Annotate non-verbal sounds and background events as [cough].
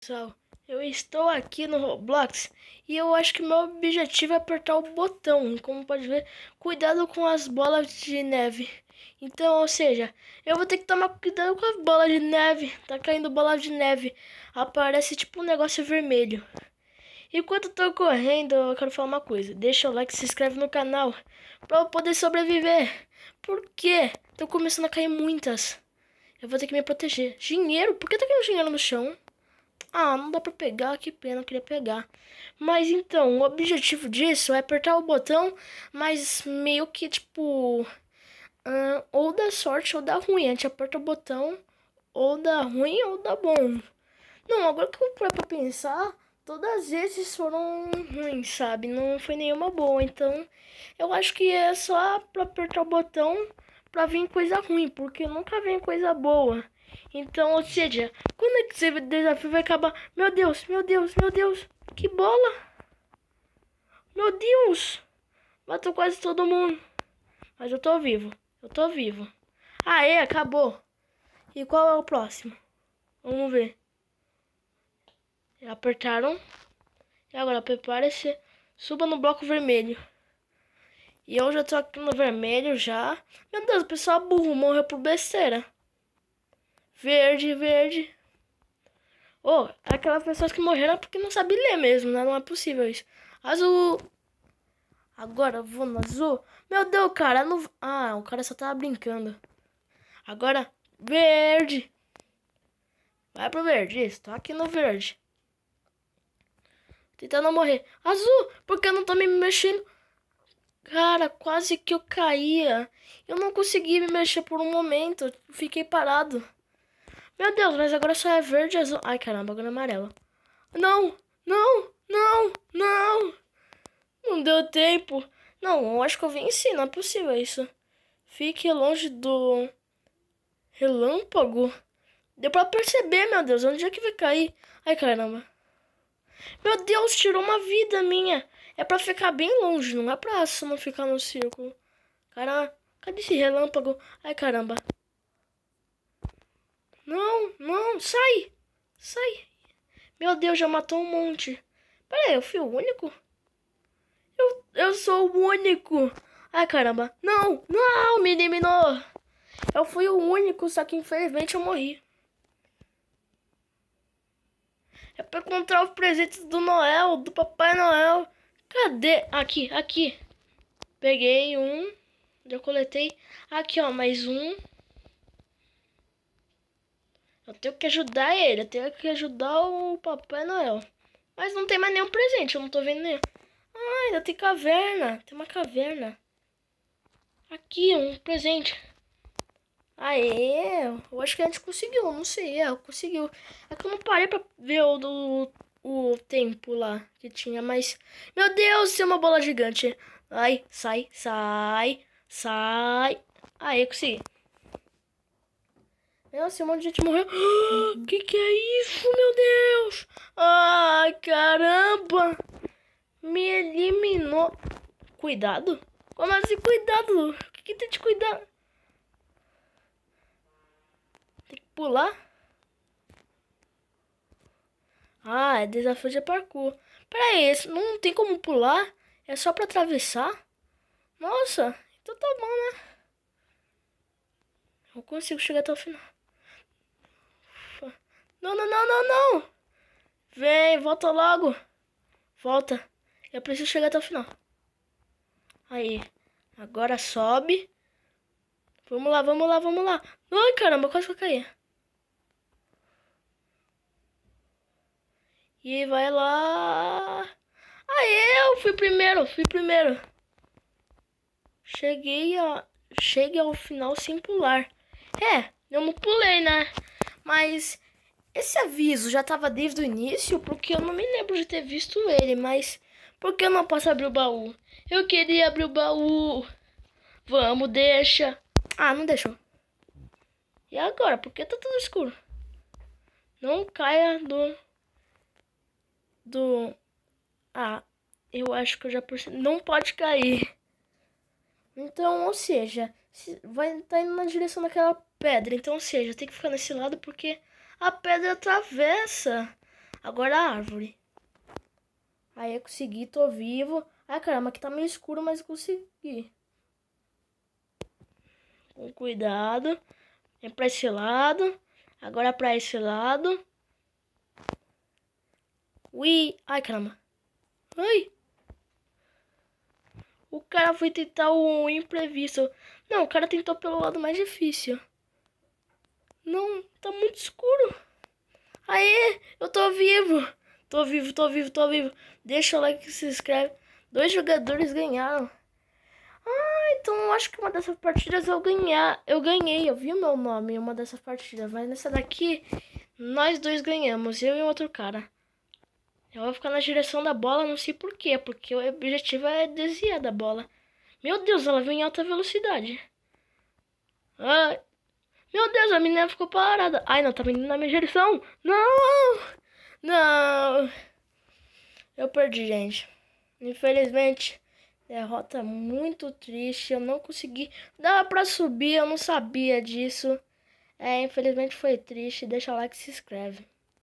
Pessoal, eu estou aqui no Roblox e eu acho que meu objetivo é apertar o botão. Como pode ver, cuidado com as bolas de neve. Então, ou seja, eu vou ter que tomar cuidado com as bolas de neve. Tá caindo bola de neve. Aparece tipo um negócio vermelho. Enquanto eu tô correndo, eu quero falar uma coisa. Deixa o like, se inscreve no canal pra eu poder sobreviver. Porque tô começando a cair muitas. Eu vou ter que me proteger. Dinheiro? Por que tá caindo dinheiro no chão? Ah, não dá pra pegar, que pena, eu queria pegar. Mas então, o objetivo disso é apertar o botão, mas meio que tipo. Uh, ou dá sorte ou dá ruim. A gente aperta o botão, ou dá ruim ou dá bom. Não, agora que eu para pra pensar, todas as vezes foram ruins, sabe? Não foi nenhuma boa. Então, eu acho que é só pra apertar o botão pra vir coisa ruim, porque nunca vem coisa boa. Então, ou seja, quando é esse desafio vai acabar? Meu Deus, meu Deus, meu Deus. Que bola. Meu Deus. Matou quase todo mundo. Mas eu tô vivo. Eu tô vivo. Aê, acabou. E qual é o próximo? Vamos ver. Apertaram. E agora, prepare-se. Suba no bloco vermelho. E eu já tô aqui no vermelho já. Meu Deus, o pessoal burro morreu por besteira. Verde, verde. oh, aquelas pessoas que morreram é porque não sabem ler mesmo, né? Não é possível isso. Azul. Agora eu vou no azul. Meu Deus, cara. Não... Ah, o cara só tava tá brincando. Agora, verde. Vai pro verde. Estou aqui no verde. Tentando morrer. Azul, porque eu não tô me mexendo. Cara, quase que eu caía. Eu não consegui me mexer por um momento. Fiquei parado. Meu Deus, mas agora só é verde e azul. Ai, caramba, agora é amarela. Não, não, não, não. Não deu tempo. Não, eu acho que eu venci, não é possível isso. Fique longe do relâmpago. Deu pra perceber, meu Deus, onde é que vai cair? Ai, caramba. Meu Deus, tirou uma vida minha. É pra ficar bem longe, não é pra só não ficar no círculo. Cara, cadê esse relâmpago? Ai, caramba. Não, não, sai! Sai! Meu Deus, já matou um monte. Pera aí, eu fui o único? Eu, eu sou o único! Ai, caramba. Não, não, me eliminou! Eu fui o único, só que infelizmente eu morri. É pra encontrar os presentes do Noel, do Papai Noel. Cadê? Aqui, aqui. Peguei um. Já coletei. Aqui, ó, mais um. Eu tenho que ajudar ele, eu tenho que ajudar o Papai Noel. Mas não tem mais nenhum presente, eu não tô vendo nenhum. Ah, ainda tem caverna. Tem uma caverna. Aqui, um presente. Aê, eu acho que a gente conseguiu, não sei, é, conseguiu. É que eu não parei pra ver o do o tempo lá que tinha, mas. Meu Deus, se é uma bola gigante. Ai, sai, sai, sai. Aê, consegui. Nossa, um monte de gente morreu. [gasps] Que que é isso, meu Deus? Ai, caramba. Me eliminou. Cuidado? Como assim, cuidado? O que, que tem de cuidado? Tem que pular? Ah, é desafio de parkour. Pera aí, não tem como pular? É só pra atravessar? Nossa, então tá bom, né? Eu consigo chegar até o final. Não, não, não, não, não. Vem, volta logo. Volta. Eu preciso chegar até o final. Aí. Agora sobe. Vamos lá, vamos lá, vamos lá. Ai, caramba, quase que eu caí. E vai lá. Aí eu fui primeiro, fui primeiro. Cheguei a... Cheguei ao final sem pular. É, eu não pulei, né? Mas esse aviso já tava desde o início, porque eu não me lembro de ter visto ele, mas por que eu não posso abrir o baú? Eu queria abrir o baú. Vamos, deixa. Ah, não deixou. E agora? Por que tá tudo escuro? Não caia do... Do... Ah, eu acho que eu já percebi. Não pode cair. Então, ou seja, vai estar tá indo na direção daquela pedra. Então, ou seja, tem que ficar nesse lado porque a pedra atravessa. Agora a árvore. Aí eu consegui, tô vivo. Ai, caramba, aqui tá meio escuro, mas consegui. Com cuidado. Vem é pra esse lado. Agora é pra esse lado. Ui! Ai, caramba. Ai! O cara foi tentar o imprevisto. Não, o cara tentou pelo lado mais difícil. Não, tá muito escuro. Aê, eu tô vivo. Tô vivo, tô vivo, tô vivo. Deixa o like e se inscreve. Dois jogadores ganharam. Ah, então acho que uma dessas partidas eu ganhar. Eu ganhei, eu vi o meu nome em uma dessas partidas. Mas nessa daqui, nós dois ganhamos, eu e outro cara. Eu vou ficar na direção da bola, não sei porquê, porque o objetivo é desviar da bola. Meu Deus, ela vem em alta velocidade. Ah, meu Deus, a menina ficou parada. Ai, não, tá vindo na minha direção. Não! Não! Eu perdi, gente. Infelizmente, derrota muito triste. Eu não consegui. Dava pra subir, eu não sabia disso. É, infelizmente foi triste. Deixa o like e se inscreve.